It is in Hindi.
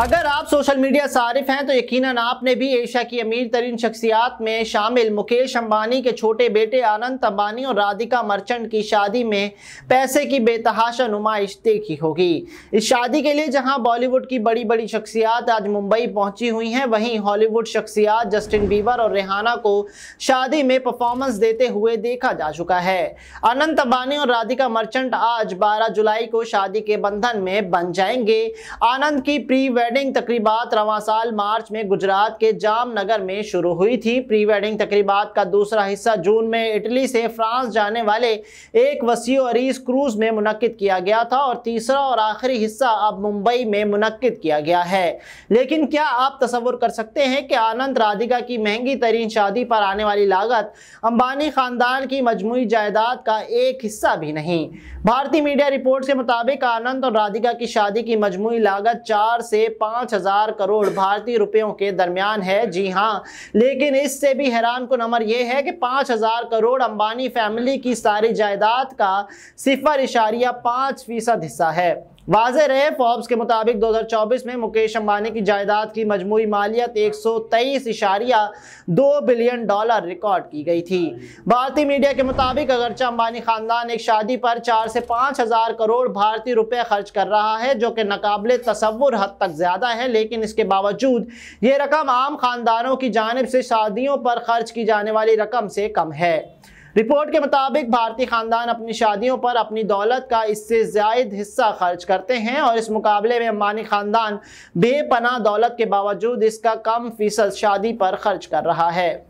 अगर आप सोशल मीडिया सारिफ हैं तो यकीनन आपने भी एशिया की अमीर तरीन शख्सियात में शामिल मुकेश अंबानी के छोटे बेटे आनंद अंबानी और राधिका मर्चेंट की शादी में पैसे की बेतहाशा नुमाइश देखी होगी इस शादी के लिए जहां बॉलीवुड की बड़ी बड़ी शख्सियात आज मुंबई पहुंची हुई हैं वहीं हॉलीवुड शख्सियात जस्टिन बीवर और रेहाना को शादी में परफॉर्मेंस देते हुए देखा जा चुका है अनंत अंबानी और राधिका मर्चेंट आज बारह जुलाई को शादी के बंधन में बन जाएंगे आनंद की प्री वेडिंग तकरीबात रवा साल मार्च में गुजरात के जामनगर में शुरू हुई थी प्री वेडिंग तकरीबात का दूसरा हिस्सा जून में इटली से फ्रांस जाने वाले एक वसी अरीस क्रूज में मुनद किया गया था और तीसरा और आखिरी हिस्सा अब मुंबई में मुनद किया गया है लेकिन क्या आप तस्वुर कर सकते हैं कि आनंद राधिका की महंगी तरीन शादी पर आने वाली लागत अंबानी खानदान की मजमू जायदाद का एक हिस्सा भी नहीं भारतीय मीडिया रिपोर्ट के मुताबिक आनंद और राधिका की शादी की मजमू लागत चार से पाँच हज़ार करोड़ भारतीय रुपयों के दरमियान है जी हाँ लेकिन इससे भी हैरान को नंबर यह है कि पाँच हज़ार करोड़ अंबानी फैमिली की सारी जायदाद का सिफर इशारिया पाँच फ़ीसद हिस्सा है वाज रहे फॉर्ब्स के मुताबिक 2024 में मुकेश अंबानी की जायदाद की मजमू मालियत एक सौ तेईस इशारिया दो बिलियन डॉलर रिकॉर्ड की गई थी भारतीय मीडिया के मुताबिक अगरचा अंबानी खानदान एक शादी पर चार से पाँच हजार करोड़ भारतीय रुपए खर्च कर रहा है जो कि नाकबले तस्वुर हद तक ज़्यादा है लेकिन इसके बावजूद ये रकम आम खानदानों की जानब से शादियों पर खर्च की जाने वाली रकम से कम है रिपोर्ट के मुताबिक भारतीय खानदान अपनी शादियों पर अपनी दौलत का इससे जायद हिस्सा खर्च करते हैं और इस मुकाबले में अम्बानी खानदान बेपना दौलत के बावजूद इसका कम फीसद शादी पर खर्च कर रहा है